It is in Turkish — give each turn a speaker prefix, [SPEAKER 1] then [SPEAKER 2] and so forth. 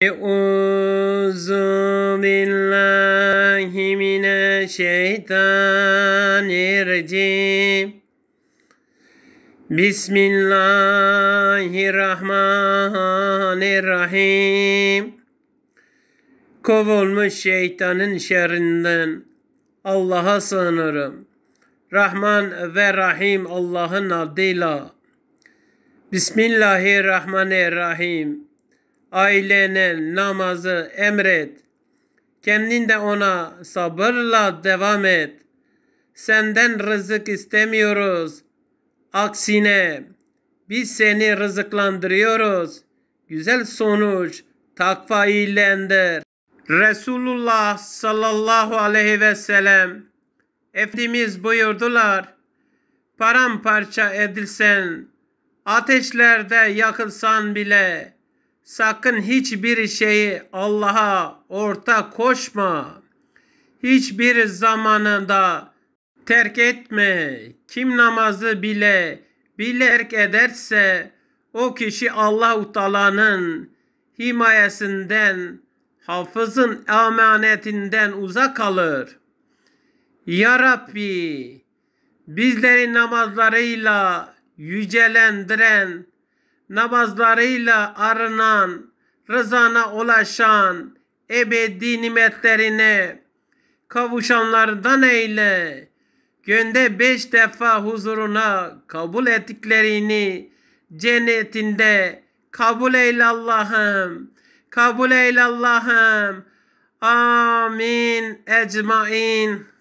[SPEAKER 1] Euzu billahi mineşşeytanirracim. Bismillahirrahmanirrahim. Kovulmuş şeytanın şerrinden Allah'a sığınırım. Rahman ve Rahim Allah'ın adıyla. Bismillahirrahmanirrahim ailene namazı emret. Kendin de ona sabırla devam et. Senden rızık istemiyoruz. Aksine biz seni rızıklandırıyoruz. Güzel sonuç takva ilendir. Resulullah sallallahu aleyhi ve sellem Efendimiz buyurdular. Paramparça edilsen, ateşlerde yakılsan bile Sakın hiçbir şeyi Allah'a ortak koşma. Hiçbir zamanında terk etme. Kim namazı bile bilerek ederse o kişi Allahu Teala'nın himayesinden, hafızın emanetinden uzak kalır. Ya Rabbi, bizleri namazlarıyla yücelendiren, namazlarıyla arınan, rızana ulaşan, ebedi nimetlerine kavuşanlardan eyle. Günde beş defa huzuruna kabul ettiklerini cennetinde kabul eyle Allah'ım. Kabul eyle Allah'ım. Amin ecmain.